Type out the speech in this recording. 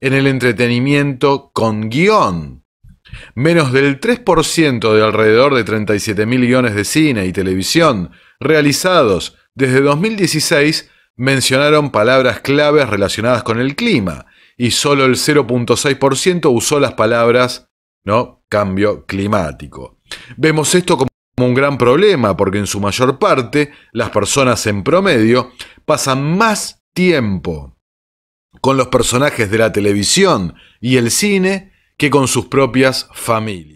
en el entretenimiento con guión. Menos del 3% de alrededor de 37 mil guiones de cine y televisión realizados desde 2016 mencionaron palabras claves relacionadas con el clima y solo el 0.6% usó las palabras ¿no? cambio climático. Vemos esto como un gran problema porque en su mayor parte las personas en promedio pasan más tiempo con los personajes de la televisión y el cine que con sus propias familias.